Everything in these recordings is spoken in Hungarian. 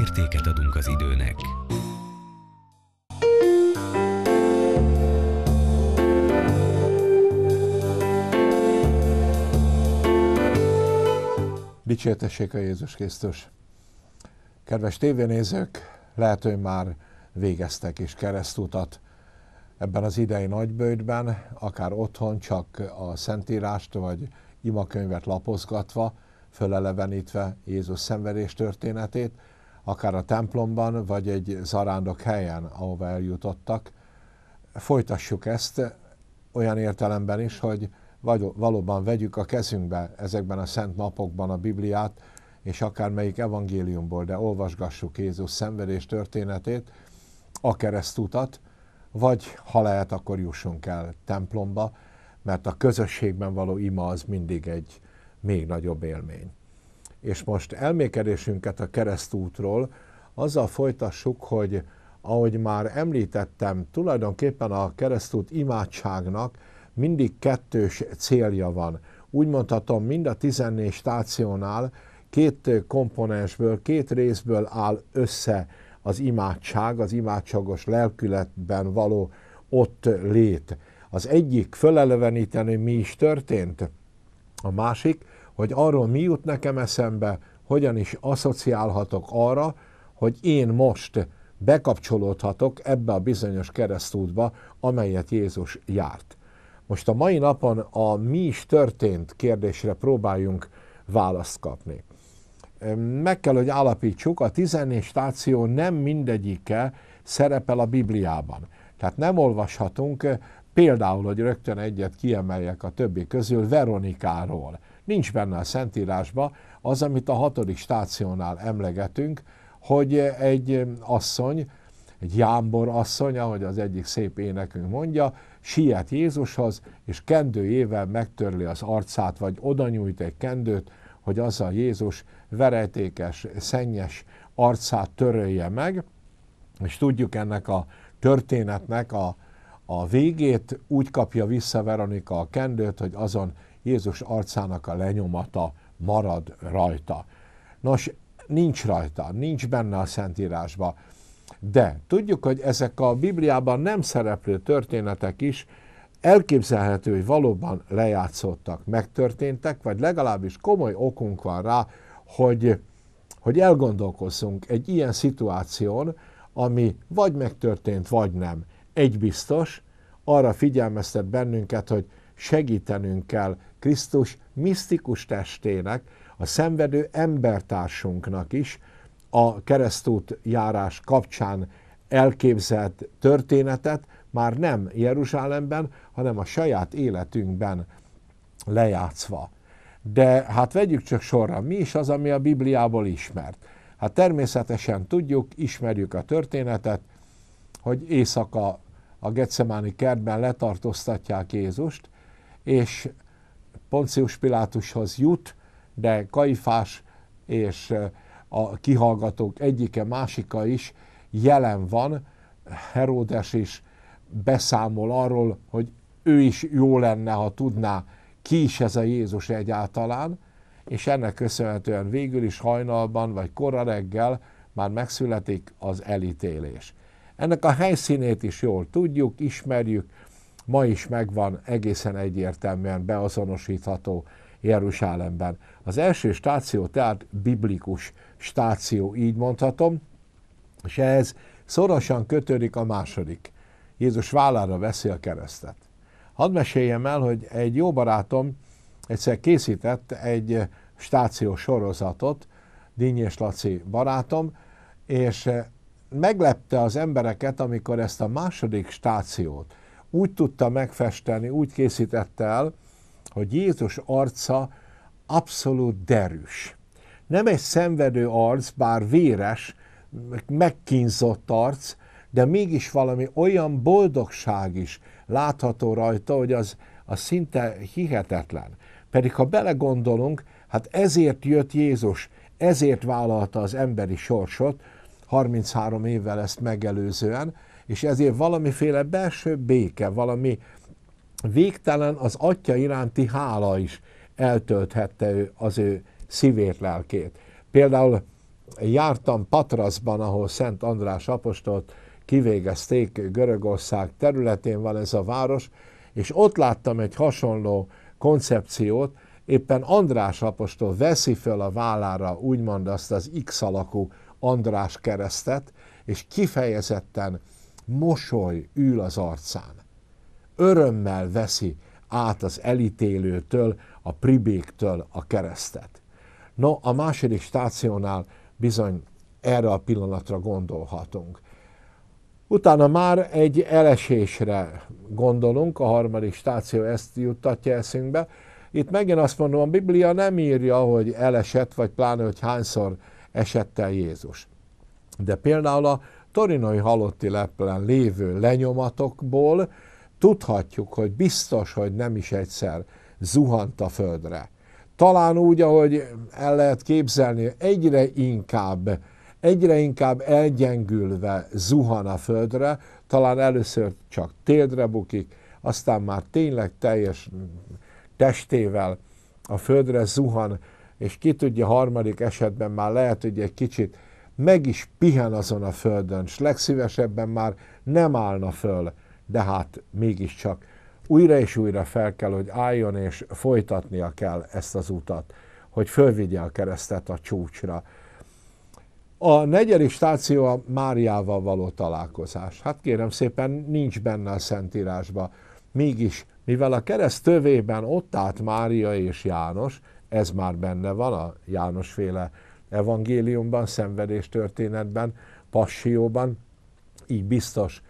értéket adunk az időnek. Dicsértessék a Jézus Krisztus! Kedves tévénézők, lehet, hogy már végeztek is keresztutat ebben az idei nagybődben, akár otthon csak a Szentírást vagy imakönyvet lapozgatva, fölelevenítve Jézus szenvedés történetét, akár a templomban, vagy egy zarándok helyen, ahová eljutottak. Folytassuk ezt olyan értelemben is, hogy vagy, valóban vegyük a kezünkbe ezekben a szent napokban a Bibliát, és akár evangéliumból, de olvasgassuk Jézus szenvedés történetét, a keresztutat, vagy ha lehet, akkor jussunk el templomba, mert a közösségben való ima az mindig egy még nagyobb élmény és most elmékedésünket a keresztútról azzal folytassuk, hogy ahogy már említettem, tulajdonképpen a keresztút imádságnak mindig kettős célja van. Úgy mondhatom, mind a 14 stációnál két komponensből, két részből áll össze az imádság, az imádságos lelkületben való ott lét. Az egyik föleleveníteni mi is történt, a másik hogy arról mi jut nekem eszembe, hogyan is asszociálhatok arra, hogy én most bekapcsolódhatok ebbe a bizonyos keresztútba, amelyet Jézus járt. Most a mai napon a mi is történt kérdésre próbáljunk választ kapni. Meg kell, hogy állapítsuk, a 14 stáció nem mindegyike szerepel a Bibliában. Tehát nem olvashatunk eh, például, hogy rögtön egyet kiemeljek a többi közül, Veronikáról nincs benne a Szentírásban, az, amit a hatodik stációnál emlegetünk, hogy egy asszony, egy jámbor asszony, ahogy az egyik szép énekünk mondja, siet Jézushoz, és kendőjével megtörli az arcát, vagy oda nyújt egy kendőt, hogy az a Jézus verejtékes, szennyes arcát törölje meg, és tudjuk ennek a történetnek a, a végét, úgy kapja vissza Veronika a kendőt, hogy azon Jézus arcának a lenyomata marad rajta. Nos, nincs rajta, nincs benne a Szentírásba. De tudjuk, hogy ezek a Bibliában nem szereplő történetek is elképzelhető, hogy valóban lejátszottak, megtörténtek, vagy legalábbis komoly okunk van rá, hogy, hogy elgondolkozzunk egy ilyen szituáción, ami vagy megtörtént, vagy nem. Egy biztos, arra figyelmeztet bennünket, hogy segítenünk kell Krisztus misztikus testének, a szenvedő embertársunknak is a keresztút járás kapcsán elképzelt történetet már nem Jeruzsálemben, hanem a saját életünkben lejátszva. De hát vegyük csak sorra, mi is az, ami a Bibliából ismert? Hát természetesen tudjuk, ismerjük a történetet, hogy éjszaka a Getszemáni kertben letartóztatják Jézust, és Poncius Pilátushoz jut, de Kaifás és a kihallgatók egyike, másika is jelen van, Heródes is beszámol arról, hogy ő is jó lenne, ha tudná, ki is ez a Jézus egyáltalán, és ennek köszönhetően végül is hajnalban vagy kora reggel már megszületik az elítélés. Ennek a helyszínét is jól tudjuk, ismerjük, ma is megvan egészen egyértelműen beazonosítható Jeruzsálemben. Az első stáció tehát biblikus stáció, így mondhatom, és ehhez szorosan kötődik a második. Jézus vállára veszi a keresztet. Hadd meséljem el, hogy egy jó barátom egyszer készített egy stáció sorozatot, Dinnyés Laci barátom, és meglepte az embereket, amikor ezt a második stációt, úgy tudta megfesteni, úgy készítette el, hogy Jézus arca abszolút derűs. Nem egy szenvedő arc, bár véres, megkínzott arc, de mégis valami olyan boldogság is látható rajta, hogy az, az szinte hihetetlen. Pedig ha belegondolunk, hát ezért jött Jézus, ezért vállalta az emberi sorsot, 33 évvel ezt megelőzően, és ezért valamiféle belső béke, valami végtelen az atya iránti hála is eltölthette ő, az ő szívét, lelkét. Például jártam Patraszban, ahol Szent András apostolt kivégezték Görögország területén van ez a város, és ott láttam egy hasonló koncepciót, éppen András apostol veszi föl a vállára úgymond azt az X alakú András keresztet, és kifejezetten mosoly ül az arcán. Örömmel veszi át az elítélőtől, a pribéktől a keresztet. No, a második stációnál bizony erre a pillanatra gondolhatunk. Utána már egy elesésre gondolunk, a harmadik stáció ezt juttatja eszünkbe. Itt megint azt mondom, a Biblia nem írja, hogy elesett, vagy pláne, hogy hányszor esett el Jézus. De például a torinoi halotti leplen lévő lenyomatokból tudhatjuk, hogy biztos, hogy nem is egyszer zuhant a földre. Talán úgy, ahogy el lehet képzelni, egyre inkább, egyre inkább elgyengülve zuhan a földre, talán először csak téldre bukik, aztán már tényleg teljes testével a földre zuhan, és ki tudja, harmadik esetben már lehet, hogy egy kicsit meg is pihen azon a földön, s legszívesebben már nem állna föl, de hát mégiscsak újra és újra fel kell, hogy álljon, és folytatnia kell ezt az utat, hogy fölvigye a keresztet a csúcsra. A negyedik stáció a Máriával való találkozás. Hát kérem szépen, nincs benne a Szentírásba. Mégis, mivel a kereszt tövében ott állt Mária és János, ez már benne van a János féle evangéliumban, szenvedéstörténetben, passióban, így biztos,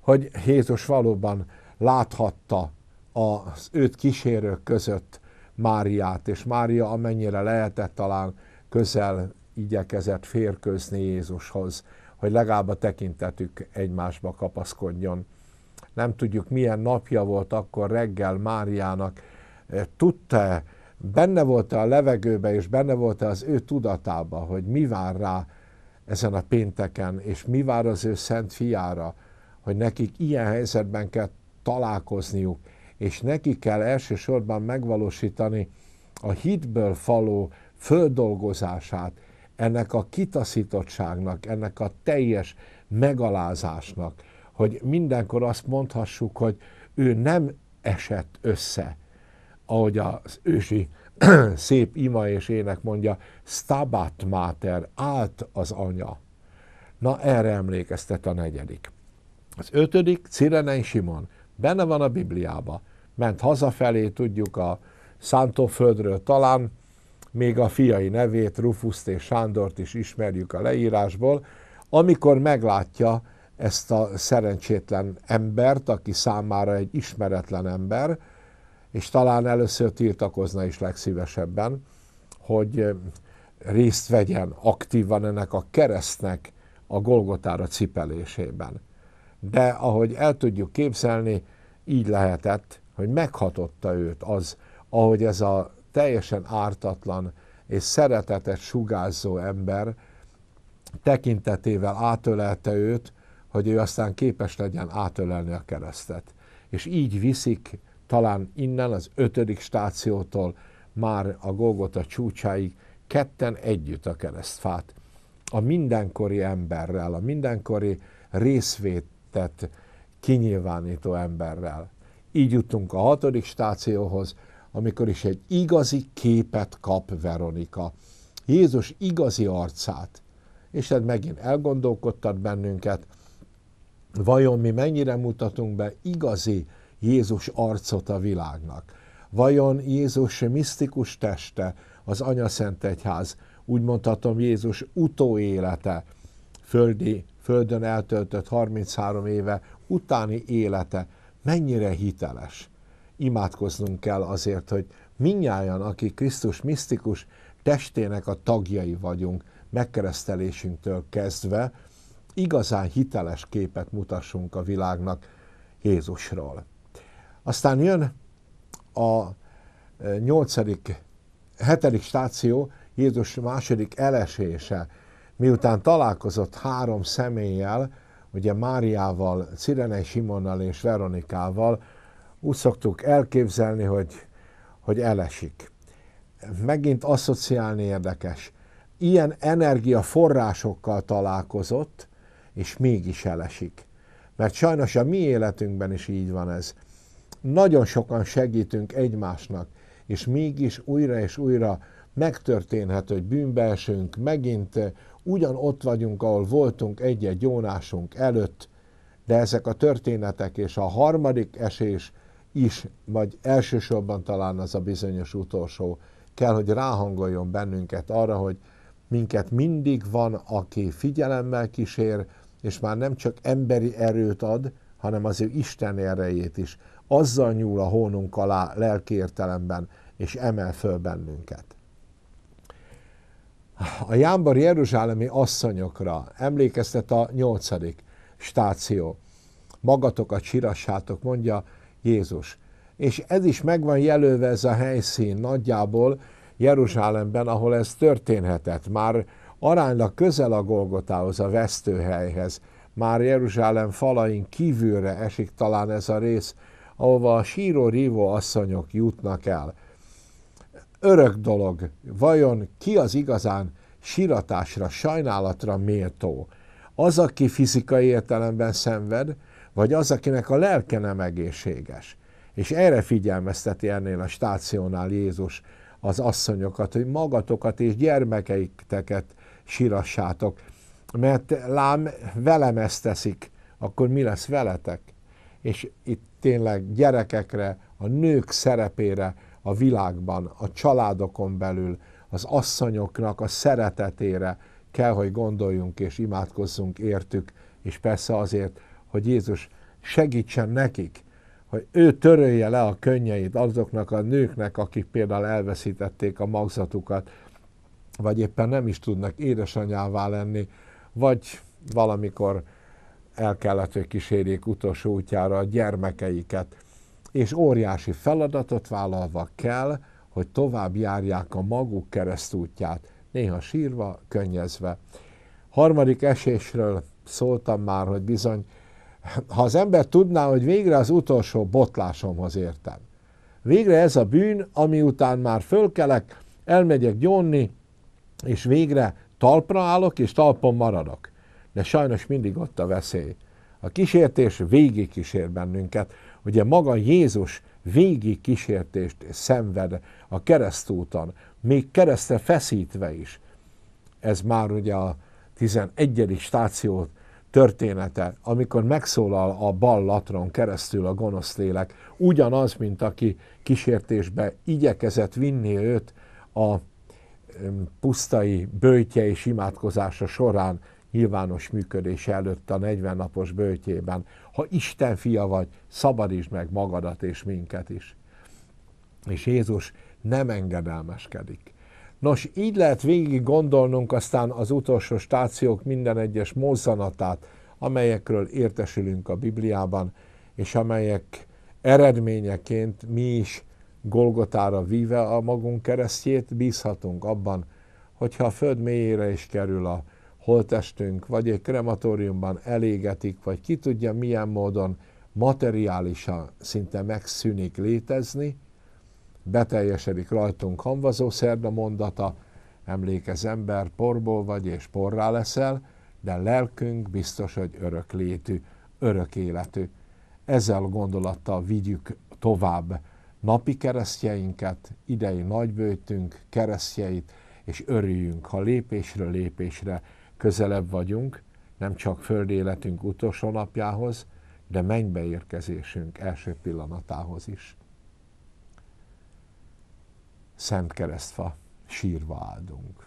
hogy Jézus valóban láthatta az őt kísérők között Máriát, és Mária amennyire lehetett talán közel igyekezett férkőzni Jézushoz, hogy legalább a tekintetük egymásba kapaszkodjon. Nem tudjuk, milyen napja volt akkor reggel Máriának. Tudta-e, benne volt a levegőbe, és benne volt az ő tudatába, hogy mi vár rá ezen a pénteken, és mi vár az ő szent fiára, hogy nekik ilyen helyzetben kell találkozniuk, és neki kell elsősorban megvalósítani a hitből faló földolgozását, ennek a kitaszítottságnak, ennek a teljes megalázásnak, hogy mindenkor azt mondhassuk, hogy ő nem esett össze, ahogy az ősi szép ima és ének mondja, stabat mater, állt az anya. Na erre emlékeztet a negyedik. Az ötödik, Cirenei Simon. Benne van a Bibliába. Ment hazafelé, tudjuk a szántóföldről talán, még a fiai nevét, Rufuszt és Sándort is ismerjük a leírásból, amikor meglátja ezt a szerencsétlen embert, aki számára egy ismeretlen ember, és talán először tiltakozna is legszívesebben, hogy részt vegyen aktívan ennek a keresztnek a Golgotára cipelésében. De ahogy el tudjuk képzelni, így lehetett, hogy meghatotta őt az, ahogy ez a teljesen ártatlan és szeretetet sugázzó ember tekintetével átölelte őt, hogy ő aztán képes legyen átölelni a keresztet. És így viszik talán innen az ötödik stációtól már a Golgota csúcsáig ketten együtt a keresztfát. A mindenkori emberrel, a mindenkori részvétet kinyilvánító emberrel. Így jutunk a hatodik stációhoz, amikor is egy igazi képet kap Veronika. Jézus igazi arcát. És ez megint elgondolkodtat bennünket, vajon mi mennyire mutatunk be igazi Jézus arcot a világnak. Vajon Jézus misztikus teste, az Anya Szent Egyház, úgy mondhatom Jézus utóélete, földi, földön eltöltött 33 éve utáni élete mennyire hiteles. Imádkoznunk kell azért, hogy minnyáján, aki Krisztus misztikus testének a tagjai vagyunk, megkeresztelésünktől kezdve, igazán hiteles képet mutassunk a világnak Jézusról. Aztán jön a e, nyolcadik, hetedik stáció Jézus második elesése. Miután találkozott három személlyel, ugye Máriával, Cirenei Simonnal és Veronikával, úgy szoktuk elképzelni, hogy, hogy elesik. Megint asszociálni érdekes. Ilyen energiaforrásokkal találkozott, és mégis elesik. Mert sajnos a mi életünkben is így van ez. Nagyon sokan segítünk egymásnak, és mégis újra és újra megtörténhet, hogy bűnbe esünk, megint eh, ugyanott vagyunk, ahol voltunk egy-egy jónásunk előtt, de ezek a történetek és a harmadik esés is, vagy elsősorban talán az a bizonyos utolsó, kell, hogy ráhangoljon bennünket arra, hogy minket mindig van, aki figyelemmel kísér, és már nem csak emberi erőt ad, hanem az ő Isten erejét is azzal nyúl a hónunk alá lelki értelemben, és emel föl bennünket. A Jámbari Jeruzsálemi asszonyokra emlékeztet a nyolcadik stáció. Magatokat sirassátok, mondja Jézus. És ez is megvan jelölve ez a helyszín nagyjából Jeruzsálemben, ahol ez történhetett. Már aránylag közel a Golgotához, a vesztőhelyhez. Már Jeruzsálem falain kívülre esik talán ez a rész ahova a síró-rívó asszonyok jutnak el. Örök dolog, vajon ki az igazán síratásra, sajnálatra méltó? Az, aki fizikai értelemben szenved, vagy az, akinek a lelke nem egészséges? És erre figyelmezteti ennél a stációnál Jézus az asszonyokat, hogy magatokat és gyermekeiteket sirassátok, mert lám velem ezt teszik, akkor mi lesz veletek? és itt tényleg gyerekekre, a nők szerepére a világban, a családokon belül, az asszonyoknak a szeretetére kell, hogy gondoljunk és imádkozzunk értük, és persze azért, hogy Jézus segítsen nekik, hogy ő törölje le a könnyeit azoknak a nőknek, akik például elveszítették a magzatukat, vagy éppen nem is tudnak édesanyává lenni, vagy valamikor el kellett, hogy kísérjék utolsó útjára a gyermekeiket. És óriási feladatot vállalva kell, hogy tovább járják a maguk keresztútját, néha sírva, könnyezve. Harmadik esésről szóltam már, hogy bizony, ha az ember tudná, hogy végre az utolsó botlásomhoz értem. Végre ez a bűn, ami után már fölkelek, elmegyek gyónni, és végre talpra állok, és talpon maradok de sajnos mindig ott a veszély. A kísértés végig kísér bennünket. Ugye maga Jézus végig kísértést szenved a keresztúton, még keresztre feszítve is. Ez már ugye a 11. stáció története, amikor megszólal a bal latron keresztül a gonosz lélek, ugyanaz, mint aki kísértésbe igyekezett vinni őt a pusztai bőtje és imádkozása során nyilvános működése előtt a 40 napos bőtjében, ha Isten fia vagy, szabadítsd meg magadat és minket is. És Jézus nem engedelmeskedik. Nos, így lehet végig gondolnunk aztán az utolsó stációk minden egyes mozzanatát, amelyekről értesülünk a Bibliában, és amelyek eredményeként mi is Golgotára víve a magunk keresztjét, bízhatunk abban, hogyha a föld mélyére is kerül a holtestünk, vagy egy krematóriumban elégetik, vagy ki tudja milyen módon materiálisan szinte megszűnik létezni, beteljesedik rajtunk hamvazó szerda mondata, emlékez ember, porból vagy és porrá leszel, de lelkünk biztos, hogy örök létű, örök életű. Ezzel a gondolattal vigyük tovább napi keresztjeinket, idei nagybőtünk keresztjeit, és örüljünk, ha lépésről lépésre közelebb vagyunk, nem csak föld életünk utolsó napjához, de mennybe érkezésünk első pillanatához is. Szent keresztfa, sírva áldunk.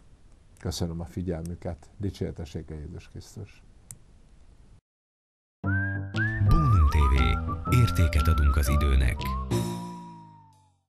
Köszönöm a figyelmüket, dicsértessék a Jézus Krisztus. Bónum TV. Értéket adunk az időnek.